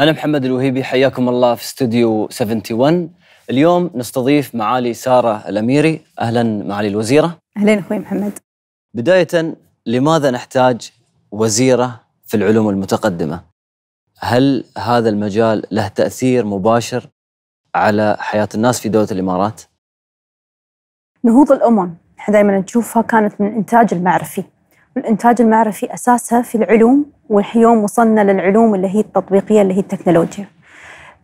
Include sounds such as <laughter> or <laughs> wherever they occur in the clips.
أنا محمد الوهيبي حياكم الله في استوديو 71 اليوم نستضيف معالي سارة الأميري أهلا معالي الوزيرة أهلا أخوي محمد بداية لماذا نحتاج وزيرة في العلوم المتقدمة؟ هل هذا المجال له تأثير مباشر على حياة الناس في دولة الإمارات؟ نهوض الأمم احنا دائما نشوفها كانت من الإنتاج المعرفي والإنتاج المعرفي أساسها في العلوم واليوم وصلنا للعلوم اللي هي التطبيقيه اللي هي التكنولوجيا.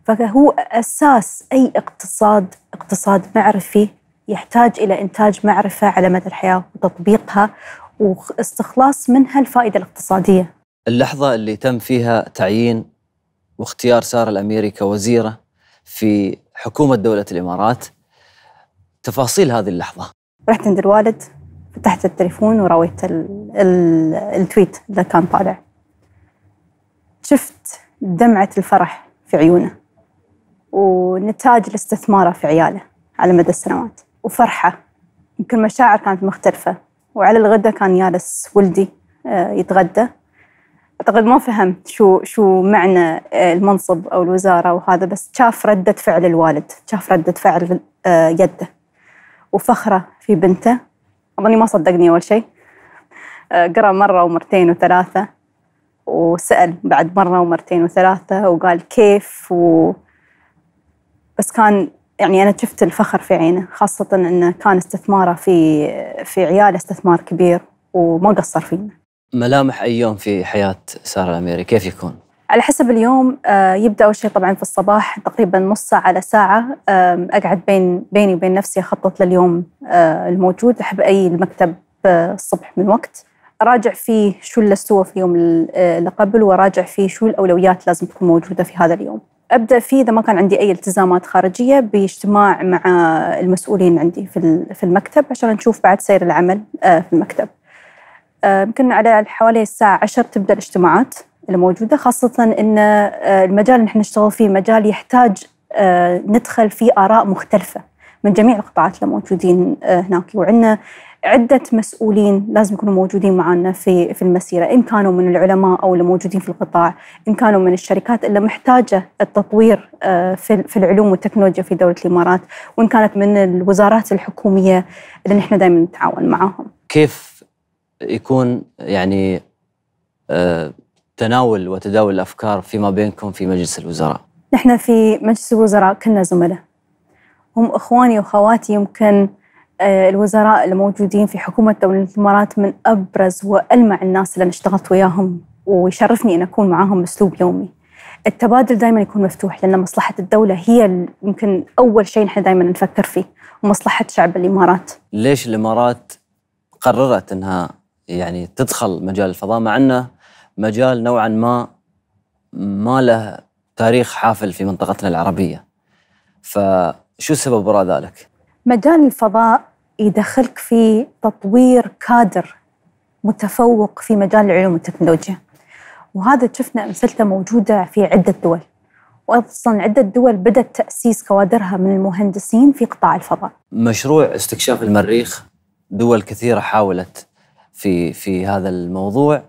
فهو اساس اي اقتصاد اقتصاد معرفي يحتاج الى انتاج معرفه على مدى الحياه وتطبيقها واستخلاص منها الفائده الاقتصاديه. اللحظه اللي تم فيها تعيين واختيار ساره الاميري كوزيره في حكومه دوله الامارات تفاصيل هذه اللحظه. رحت عند الوالد فتحت التليفون ورويت التويت اللي كان طالع شفت دمعة الفرح في عيونه ونتاج الاستثمارة في عياله على مدى السنوات وفرحة يمكن مشاعر كانت مختلفة وعلى الغداء كان يالس ولدي آه، يتغدى أعتقد ما فهم شو شو معنى آه، المنصب أو الوزارة وهذا بس شاف ردة فعل الوالد شاف ردة فعل آه، يده وفخرة في بنته أظني ما صدقني أول شيء قرأ مرة ومرتين وثلاثة وسأل بعد مرة ومرتين وثلاثة وقال كيف و بس كان يعني أنا شفت الفخر في عينه خاصة أنه كان استثماره في في عياله استثمار كبير وما قصر فينا ملامح أي يوم في حياة سارة الأميري كيف يكون؟ على حسب اليوم آه، يبدا اول شيء طبعا في الصباح تقريبا نص ساعه على ساعه اقعد بين بيني وبين نفسي اخطط لليوم آه، الموجود احب اي المكتب آه، الصبح من وقت اراجع فيه شو اللي استوى في اليوم آه، اللي قبل واراجع فيه شو الاولويات لازم تكون موجوده في هذا اليوم. ابدا فيه اذا ما كان عندي اي التزامات خارجيه باجتماع مع المسؤولين عندي في في المكتب عشان نشوف بعد سير العمل آه، في المكتب. آه، يمكن على حوالي الساعه 10 تبدا الاجتماعات اللي موجوده خاصه ان المجال اللي احنا نشتغل فيه مجال يحتاج ندخل فيه اراء مختلفه من جميع القطاعات اللي موجودين هناك وعندنا عده مسؤولين لازم يكونوا موجودين معنا في في المسيره ان كانوا من العلماء او اللي موجودين في القطاع ان كانوا من الشركات اللي محتاجه التطوير آه، في في العلوم والتكنولوجيا في دوله الامارات وان كانت من الوزارات الحكوميه اللي نحن دائما نتعاون معاهم كيف يكون يعني آه، تناول وتداول الافكار فيما بينكم في مجلس الوزراء نحن في مجلس الوزراء كلنا زملاء هم اخواني واخواتي يمكن آه، الوزراء الموجودين في حكومة دولة الإمارات من أبرز وألمع الناس اللي أنا اشتغلت وياهم ويشرفني أن أكون معاهم بأسلوب يومي التبادل دائما يكون مفتوح لأن مصلحة الدولة هي يمكن أول شيء نحن دائما نفكر فيه ومصلحة شعب الإمارات ليش الإمارات قررت أنها يعني تدخل مجال الفضاء مع أنه مجال نوعا ما ما له تاريخ حافل في منطقتنا العربية فشو سبب وراء ذلك؟ مجال الفضاء يدخلك في تطوير كادر متفوق في مجال العلوم والتكنولوجيا وهذا شفنا أمثلته موجودة في عدة دول واصلا عده دول بدات تاسيس كوادرها من المهندسين في قطاع الفضاء. مشروع استكشاف المريخ دول كثيره حاولت في في هذا الموضوع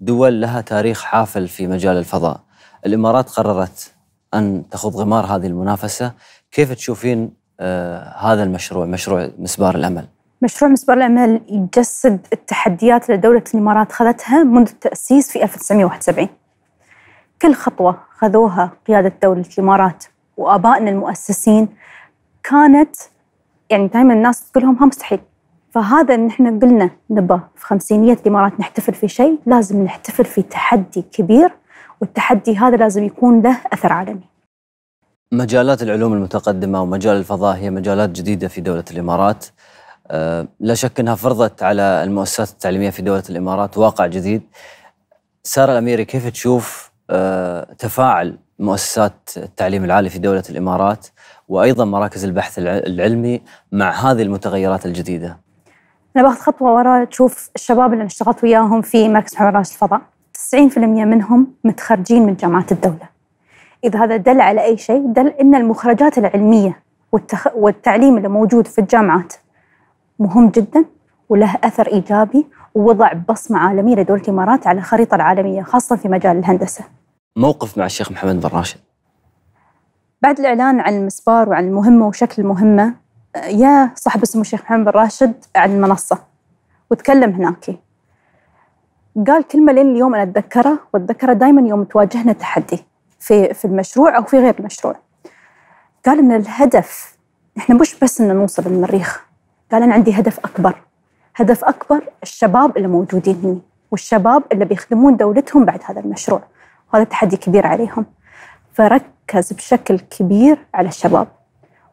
دول لها تاريخ حافل في مجال الفضاء. الامارات قررت ان تخوض غمار هذه المنافسه، كيف تشوفين آه، هذا المشروع مشروع مسبار الامل؟ مشروع مسبار الامل يجسد التحديات اللي دوله الامارات خذتها منذ التاسيس في 1971. كل خطوه خذوها قياده دوله الامارات وابائنا المؤسسين كانت يعني دائما الناس تقول لهم ها مستحيل فهذا ان احنا قلنا نبا في خمسينيه الامارات نحتفل في شيء لازم نحتفل في تحدي كبير والتحدي هذا لازم يكون له اثر عالمي. مجالات العلوم المتقدمة ومجال الفضاء هي مجالات جديدة في دولة الإمارات أه، لا شك أنها فرضت على المؤسسات التعليمية في دولة الإمارات واقع جديد سارة الأميري كيف تشوف أه، تفاعل مؤسسات التعليم العالي في دولة الإمارات وأيضا مراكز البحث العلمي مع هذه المتغيرات الجديدة أنا باخذ خطوة وراء تشوف الشباب اللي اشتغلت وياهم في مركز محمد الفضاء 90% منهم متخرجين من جامعات الدولة إذا هذا دل على أي شيء دل أن المخرجات العلمية والتخ... والتعليم اللي موجود في الجامعات مهم جدا وله أثر إيجابي ووضع بصمة عالمية لدولة الإمارات على الخريطة العالمية خاصة في مجال الهندسة موقف مع الشيخ محمد بن راشد بعد الإعلان عن المسبار وعن المهمة وشكل المهمة يا صاحب السمو الشيخ محمد بن راشد عن المنصة وتكلم هناك قال كلمة لين اليوم أنا أتذكرها وأتذكرها دائما يوم تواجهنا تحدي في في المشروع او في غير المشروع قال ان الهدف احنا مش بس ان نوصل للمريخ قال انا عندي هدف اكبر هدف اكبر الشباب اللي موجودين هنا والشباب اللي بيخدمون دولتهم بعد هذا المشروع وهذا تحدي كبير عليهم فركز بشكل كبير على الشباب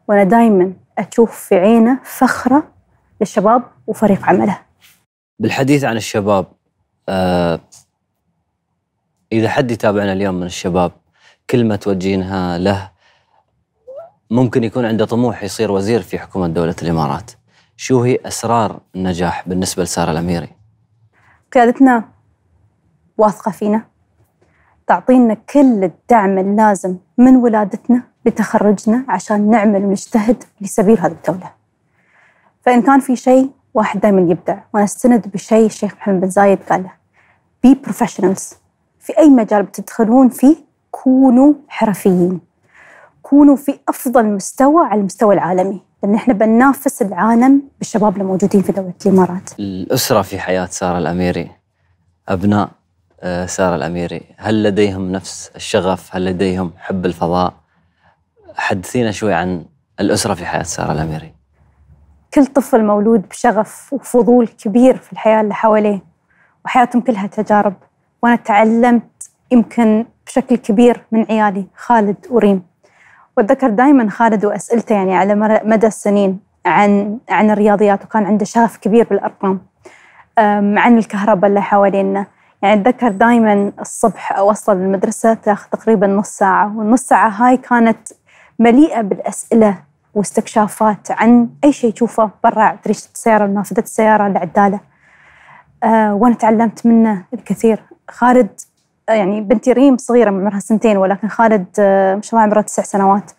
وانا دائما اشوف في عينه فخره للشباب وفريق عمله بالحديث عن الشباب آه اذا حد يتابعنا اليوم من الشباب كلمه توجهينها له ممكن يكون عنده طموح يصير وزير في حكومه دوله الامارات شو هي اسرار النجاح بالنسبه لساره الاميري قيادتنا واثقه فينا تعطينا كل الدعم اللازم من ولادتنا لتخرجنا عشان نعمل ونجتهد لسبيل هذه الدولة فإن كان في شيء واحد دائما يبدع وأنا استند بشيء الشيخ محمد بن زايد قاله بي بروفيشنالز في أي مجال بتدخلون فيه كونوا حرفيين كونوا في افضل مستوى على المستوى العالمي لان احنا بننافس العالم بالشباب الموجودين في دوله الامارات. الاسره في حياه ساره الاميري ابناء آه، ساره الاميري، هل لديهم نفس الشغف؟ هل لديهم حب الفضاء؟ حدثينا شوي عن الاسره في حياه ساره الاميري. كل طفل مولود بشغف وفضول كبير في الحياه اللي حواليه وحياتهم كلها تجارب وانا تعلمت يمكن بشكل كبير من عيالي خالد وريم واتذكر دائما خالد واسئلته يعني على مدى السنين عن عن الرياضيات وكان عنده شغف كبير بالارقام عن الكهرباء اللي حوالينا يعني اتذكر دائما الصبح اوصل المدرسه تاخذ تقريبا نص ساعه والنص ساعه هاي كانت مليئه بالاسئله واستكشافات عن اي شيء تشوفه برا دريشه السياره نافذه السياره العداله آه، وانا تعلمت منه الكثير خالد يعني بنتي ريم صغيره من عمرها سنتين ولكن خالد آه، ما شاء الله عمره تسع سنوات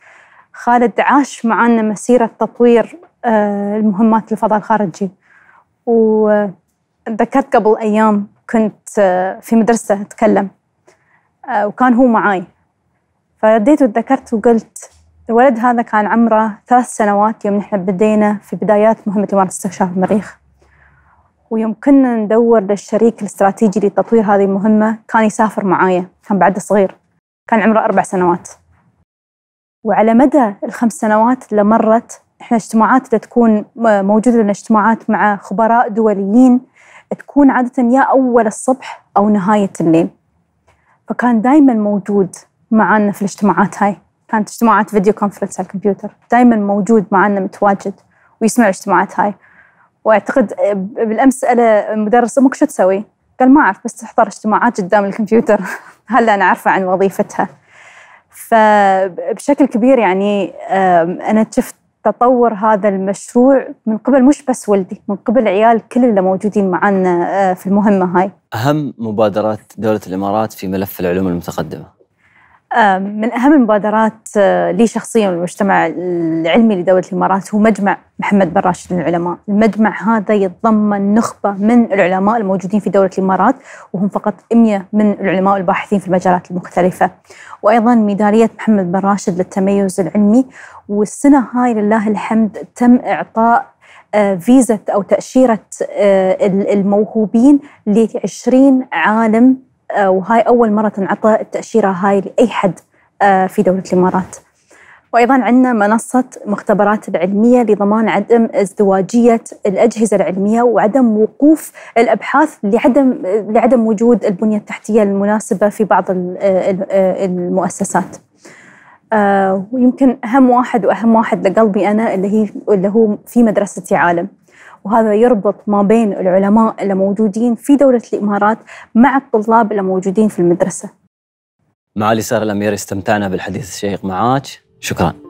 خالد عاش معنا مسيره تطوير آه، المهمات الفضاء الخارجي وذكرت آه، قبل ايام كنت في مدرسه اتكلم وكان هو معاي فرديت وتذكرت وقلت الولد هذا كان عمره ثلاث سنوات يوم نحن بدينا في بدايات مهمة ممارسه استكشاف المريخ ويمكننا ندور للشريك الاستراتيجي لتطوير هذه المهمة كان يسافر معايا كان بعده صغير كان عمره أربع سنوات وعلى مدى الخمس سنوات اللي مرت احنا اجتماعات اللي تكون موجودة لنا اجتماعات مع خبراء دوليين تكون عادة يا أول الصبح أو نهاية الليل فكان دائما موجود معنا في الاجتماعات هاي كانت اجتماعات فيديو كونفرنس على الكمبيوتر دائما موجود معنا متواجد ويسمع الاجتماعات هاي واعتقد بالامس انا المدرس امك شو تسوي؟ قال ما اعرف بس تحضر اجتماعات قدام الكمبيوتر <laughs> هلا انا عارفه عن وظيفتها فبشكل كبير يعني انا شفت تطور هذا المشروع من قبل مش بس ولدي من قبل عيال كل اللي موجودين معنا آه، في المهمه هاي اهم مبادرات دوله الامارات في ملف العلوم المتقدمه من أهم المبادرات آه، لي شخصيا والمجتمع العلمي لدولة الإمارات هو مجمع محمد بن راشد للعلماء المجمع هذا يتضمن نخبة من العلماء الموجودين في دولة الإمارات وهم فقط 100 من العلماء الباحثين في المجالات المختلفة وأيضا ميدالية محمد بن راشد للتميز العلمي والسنة هاي لله الحمد تم إعطاء آه، فيزا أو تأشيرة آه، الموهوبين ل 20 عالم وهاي أول مرة تنعطى التأشيرة هاي لأي حد آه، في دولة الإمارات وأيضا عندنا منصة مختبرات العلمية لضمان عدم ازدواجية الأجهزة العلمية وعدم وقوف الأبحاث لعدم لعدم وجود البنية التحتية المناسبة في بعض آه، آه، المؤسسات. ويمكن أهم واحد وأهم واحد لقلبي أنا اللي هي اللي هو في مدرستي عالم. وهذا يربط ما بين العلماء اللي موجودين في دولة الإمارات مع الطلاب اللي موجودين في المدرسة معالي سارة الأمير استمتعنا بالحديث الشيق معك شكراً